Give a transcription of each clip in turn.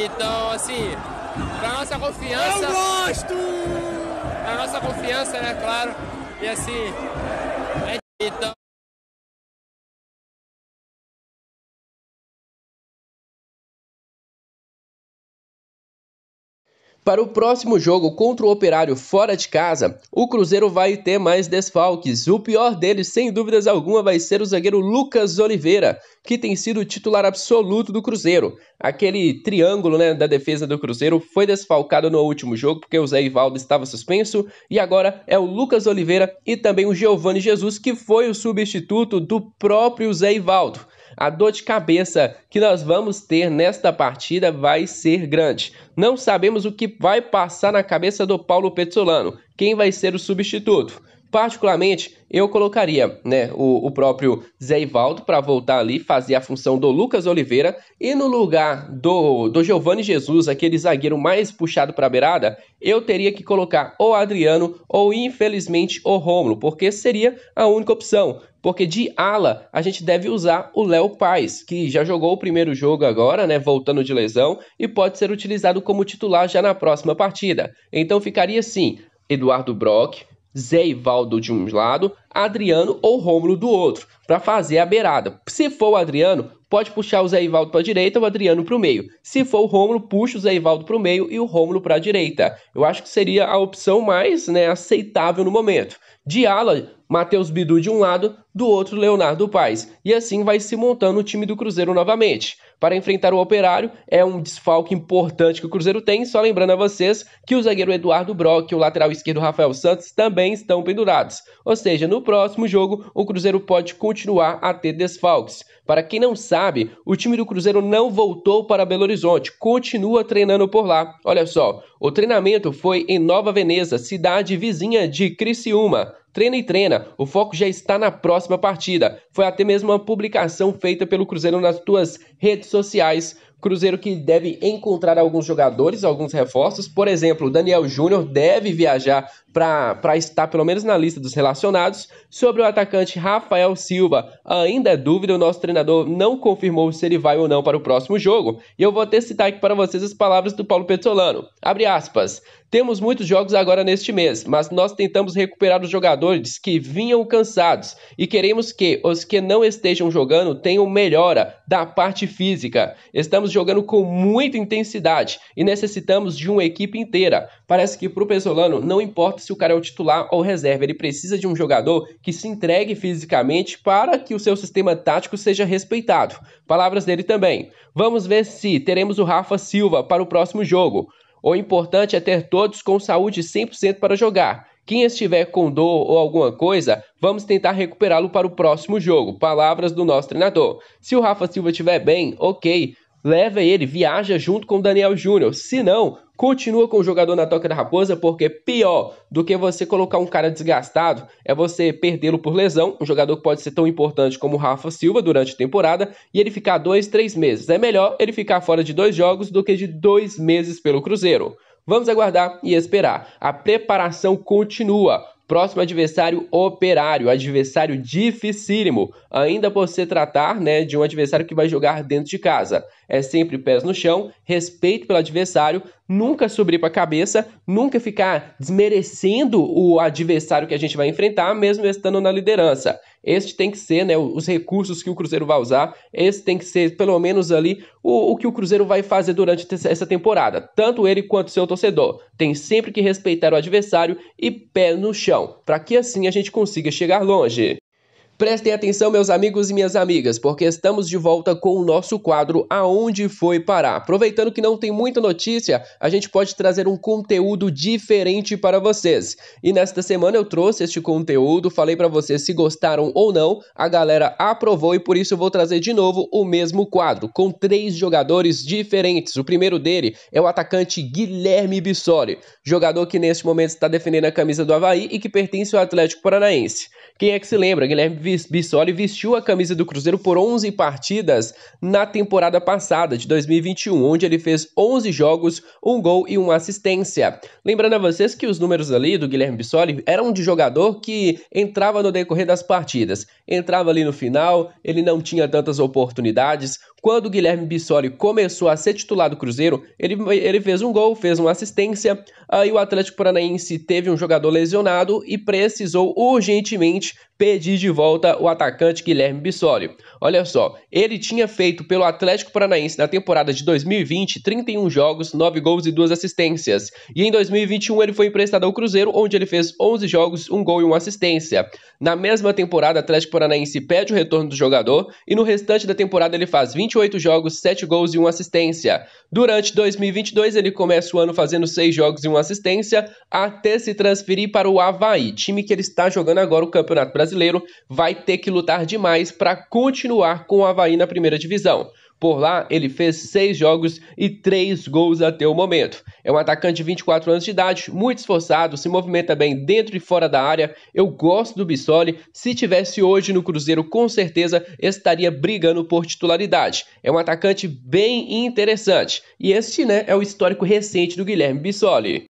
Então, assim, pra nossa confiança. Eu gosto! Pra nossa confiança, né, claro. E assim. É então. Para o próximo jogo contra o Operário fora de casa, o Cruzeiro vai ter mais desfalques. O pior deles, sem dúvidas alguma, vai ser o zagueiro Lucas Oliveira, que tem sido o titular absoluto do Cruzeiro. Aquele triângulo né, da defesa do Cruzeiro foi desfalcado no último jogo, porque o Zé Ivaldo estava suspenso, e agora é o Lucas Oliveira e também o Giovanni Jesus, que foi o substituto do próprio Zé Ivaldo. A dor de cabeça que nós vamos ter nesta partida vai ser grande. Não sabemos o que vai passar na cabeça do Paulo Petzolano. quem vai ser o substituto. Particularmente, eu colocaria né, o, o próprio Zé Ivaldo para voltar ali, fazer a função do Lucas Oliveira. E no lugar do, do Giovanni Jesus, aquele zagueiro mais puxado para a beirada, eu teria que colocar ou Adriano ou, infelizmente, o Rômulo, porque seria a única opção. Porque de ala, a gente deve usar o Léo Paz, que já jogou o primeiro jogo agora, né, voltando de lesão, e pode ser utilizado como titular já na próxima partida. Então ficaria assim, Eduardo Brock, Zé Ivaldo de um lado, Adriano ou Rômulo do outro, para fazer a beirada. Se for o Adriano, pode puxar o Zé Ivaldo para a direita, o Adriano para o meio. Se for o Rômulo, puxa o Zé Ivaldo para o meio e o Rômulo para a direita. Eu acho que seria a opção mais né, aceitável no momento. De ala, Matheus Bidu de um lado, do outro, Leonardo Paes. E assim vai se montando o time do Cruzeiro novamente. Para enfrentar o Operário, é um desfalque importante que o Cruzeiro tem, só lembrando a vocês que o zagueiro Eduardo Brock e o lateral esquerdo Rafael Santos também estão pendurados. Ou seja, no próximo jogo, o Cruzeiro pode continuar a ter desfalques. Para quem não sabe, o time do Cruzeiro não voltou para Belo Horizonte, continua treinando por lá. Olha só, o treinamento foi em Nova Veneza, cidade vizinha de Criciúma treina e treina, o foco já está na próxima partida. Foi até mesmo uma publicação feita pelo Cruzeiro nas suas redes sociais Cruzeiro que deve encontrar alguns jogadores, alguns reforços. Por exemplo, Daniel Júnior deve viajar para estar pelo menos na lista dos relacionados. Sobre o atacante Rafael Silva, ainda é dúvida, o nosso treinador não confirmou se ele vai ou não para o próximo jogo. E eu vou até citar aqui para vocês as palavras do Paulo Petrolano. Abre aspas. Temos muitos jogos agora neste mês, mas nós tentamos recuperar os jogadores que vinham cansados e queremos que os que não estejam jogando tenham melhora da parte física. Estamos estamos jogando com muita intensidade e necessitamos de uma equipe inteira. Parece que para o Pesolano, não importa se o cara é o titular ou reserva, ele precisa de um jogador que se entregue fisicamente para que o seu sistema tático seja respeitado. Palavras dele também. Vamos ver se teremos o Rafa Silva para o próximo jogo. O importante é ter todos com saúde 100% para jogar. Quem estiver com dor ou alguma coisa, vamos tentar recuperá-lo para o próximo jogo. Palavras do nosso treinador. Se o Rafa Silva estiver bem, ok leva ele, viaja junto com o Daniel Júnior. Se não, continua com o jogador na toca da raposa, porque pior do que você colocar um cara desgastado é você perdê-lo por lesão, um jogador que pode ser tão importante como o Rafa Silva durante a temporada, e ele ficar dois, três meses. É melhor ele ficar fora de dois jogos do que de dois meses pelo Cruzeiro. Vamos aguardar e esperar. A preparação continua. Próximo adversário, Operário, adversário dificílimo, ainda por se tratar né, de um adversário que vai jogar dentro de casa. É sempre pés no chão, respeito pelo adversário, nunca subir para a cabeça, nunca ficar desmerecendo o adversário que a gente vai enfrentar, mesmo estando na liderança. Este tem que ser, né, os recursos que o Cruzeiro vai usar, esse tem que ser pelo menos ali o, o que o Cruzeiro vai fazer durante essa temporada, tanto ele quanto seu torcedor. Tem sempre que respeitar o adversário e pé no chão. Então, para que assim a gente consiga chegar longe, Prestem atenção, meus amigos e minhas amigas, porque estamos de volta com o nosso quadro Aonde Foi Parar. Aproveitando que não tem muita notícia, a gente pode trazer um conteúdo diferente para vocês. E nesta semana eu trouxe este conteúdo, falei para vocês se gostaram ou não, a galera aprovou e por isso eu vou trazer de novo o mesmo quadro, com três jogadores diferentes. O primeiro dele é o atacante Guilherme Bissoli, jogador que neste momento está defendendo a camisa do Havaí e que pertence ao Atlético Paranaense. Quem é que se lembra? Guilherme Bissoli vestiu a camisa do Cruzeiro por 11 partidas na temporada passada, de 2021, onde ele fez 11 jogos, um gol e uma assistência. Lembrando a vocês que os números ali do Guilherme Bissoli eram de jogador que entrava no decorrer das partidas. Entrava ali no final, ele não tinha tantas oportunidades. Quando o Guilherme Bissoli começou a ser titular do Cruzeiro, ele, ele fez um gol, fez uma assistência. Aí o Atlético Paranaense teve um jogador lesionado e precisou urgentemente seguinte, pedir de volta o atacante Guilherme Bissoli. Olha só, ele tinha feito pelo Atlético Paranaense na temporada de 2020 31 jogos, 9 gols e 2 assistências. E em 2021 ele foi emprestado ao Cruzeiro, onde ele fez 11 jogos, 1 gol e 1 assistência. Na mesma temporada, o Atlético Paranaense pede o retorno do jogador e no restante da temporada ele faz 28 jogos, 7 gols e 1 assistência. Durante 2022 ele começa o ano fazendo 6 jogos e 1 assistência até se transferir para o Havaí, time que ele está jogando agora o campeonato Campeonato Brasileiro, vai ter que lutar demais para continuar com o Havaí na primeira divisão. Por lá, ele fez seis jogos e três gols até o momento. É um atacante de 24 anos de idade, muito esforçado, se movimenta bem dentro e fora da área. Eu gosto do Bissoli. Se tivesse hoje no Cruzeiro, com certeza estaria brigando por titularidade. É um atacante bem interessante. E este né, é o histórico recente do Guilherme Bissoli.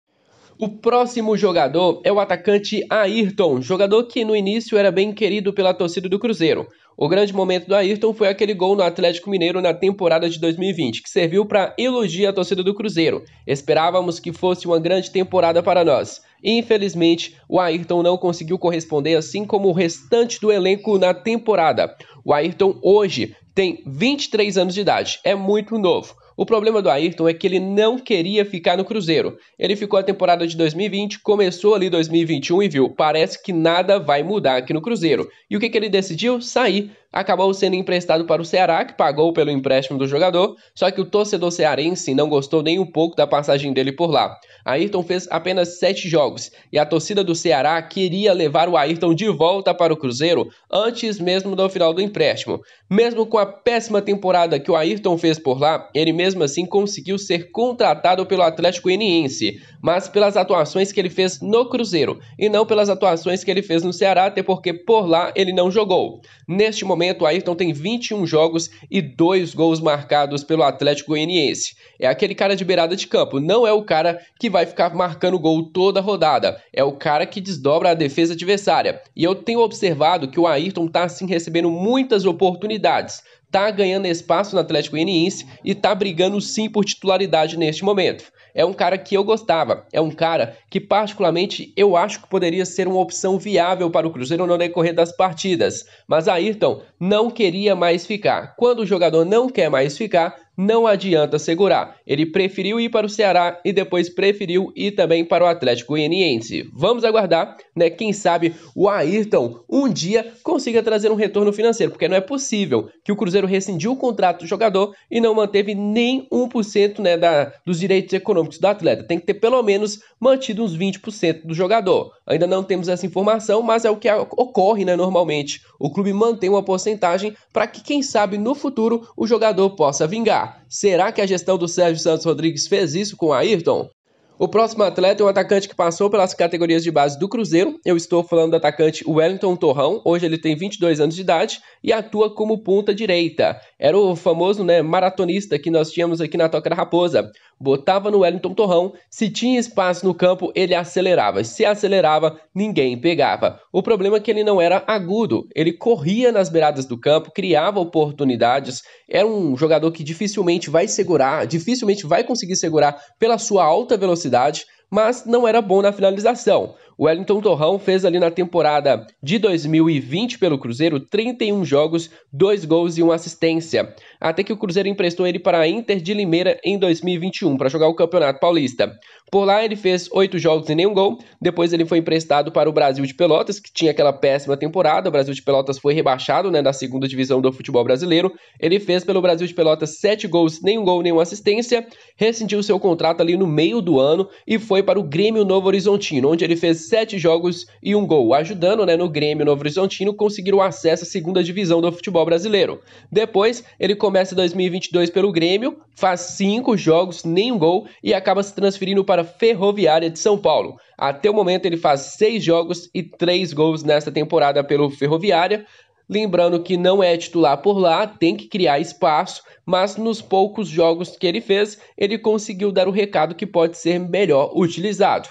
O próximo jogador é o atacante Ayrton, jogador que no início era bem querido pela torcida do Cruzeiro. O grande momento do Ayrton foi aquele gol no Atlético Mineiro na temporada de 2020, que serviu para elogiar a torcida do Cruzeiro. Esperávamos que fosse uma grande temporada para nós. Infelizmente, o Ayrton não conseguiu corresponder, assim como o restante do elenco na temporada. O Ayrton hoje tem 23 anos de idade, é muito novo. O problema do Ayrton é que ele não queria ficar no Cruzeiro. Ele ficou a temporada de 2020, começou ali 2021 e viu, parece que nada vai mudar aqui no Cruzeiro. E o que, que ele decidiu? Sair. Acabou sendo emprestado para o Ceará, que pagou pelo empréstimo do jogador, só que o torcedor cearense não gostou nem um pouco da passagem dele por lá. Ayrton fez apenas sete jogos e a torcida do Ceará queria levar o Ayrton de volta para o Cruzeiro antes mesmo do final do empréstimo. Mesmo com a péssima temporada que o Ayrton fez por lá, ele mesmo mesmo assim conseguiu ser contratado pelo Atlético Goianiense, mas pelas atuações que ele fez no Cruzeiro e não pelas atuações que ele fez no Ceará, até porque por lá ele não jogou. Neste momento, o Ayrton tem 21 jogos e 2 gols marcados pelo Atlético Goianiense. É aquele cara de beirada de campo, não é o cara que vai ficar marcando gol toda a rodada, é o cara que desdobra a defesa adversária. E eu tenho observado que o Ayrton está assim recebendo muitas oportunidades tá ganhando espaço no Atlético Goianiense e tá brigando sim por titularidade neste momento. É um cara que eu gostava, é um cara que particularmente eu acho que poderia ser uma opção viável para o Cruzeiro no decorrer das partidas, mas Ayrton não queria mais ficar. Quando o jogador não quer mais ficar, não adianta segurar. Ele preferiu ir para o Ceará e depois preferiu ir também para o Atlético Goianiense. Vamos aguardar, né? Quem sabe o Ayrton um dia consiga trazer um retorno financeiro, porque não é possível que o Cruzeiro rescindiu o contrato do jogador e não manteve nem 1% né, da, dos direitos econômicos do atleta. Tem que ter pelo menos mantido uns 20% do jogador. Ainda não temos essa informação, mas é o que ocorre né, normalmente. O clube mantém uma porcentagem para que, quem sabe, no futuro o jogador possa vingar. Será que a gestão do Sérgio Santos Rodrigues fez isso com o Ayrton? O próximo atleta é um atacante que passou pelas categorias de base do Cruzeiro. Eu estou falando do atacante Wellington Torrão. Hoje ele tem 22 anos de idade e atua como ponta direita. Era o famoso né, maratonista que nós tínhamos aqui na Toca da Raposa. Botava no Wellington Torrão, se tinha espaço no campo, ele acelerava. Se acelerava, ninguém pegava. O problema é que ele não era agudo. Ele corria nas beiradas do campo, criava oportunidades. Era um jogador que dificilmente vai segurar, dificilmente vai conseguir segurar pela sua alta velocidade velocidade, mas não era bom na finalização. O Wellington Torrão fez ali na temporada de 2020 pelo Cruzeiro 31 jogos, 2 gols e 1 assistência. Até que o Cruzeiro emprestou ele para a Inter de Limeira em 2021 para jogar o Campeonato Paulista. Por lá ele fez 8 jogos e nenhum gol. Depois ele foi emprestado para o Brasil de Pelotas, que tinha aquela péssima temporada. O Brasil de Pelotas foi rebaixado, né, da segunda divisão do futebol brasileiro. Ele fez pelo Brasil de Pelotas 7 gols, nenhum gol, nenhuma assistência. Rescindiu seu contrato ali no meio do ano e foi para o Grêmio Novo Horizontino, onde ele fez sete jogos e um gol, ajudando né, no Grêmio Novo Horizontino conseguir o acesso à segunda divisão do futebol brasileiro. Depois, ele começa 2022 pelo Grêmio, faz cinco jogos, nenhum gol e acaba se transferindo para Ferroviária de São Paulo. Até o momento, ele faz seis jogos e três gols nesta temporada pelo Ferroviária. Lembrando que não é titular por lá, tem que criar espaço, mas nos poucos jogos que ele fez, ele conseguiu dar o recado que pode ser melhor utilizado.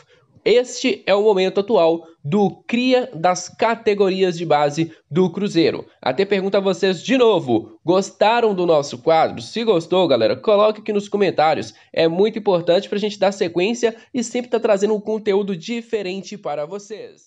Este é o momento atual do cria das categorias de base do Cruzeiro. Até pergunto a vocês de novo, gostaram do nosso quadro? Se gostou, galera, coloque aqui nos comentários. É muito importante para a gente dar sequência e sempre estar tá trazendo um conteúdo diferente para vocês.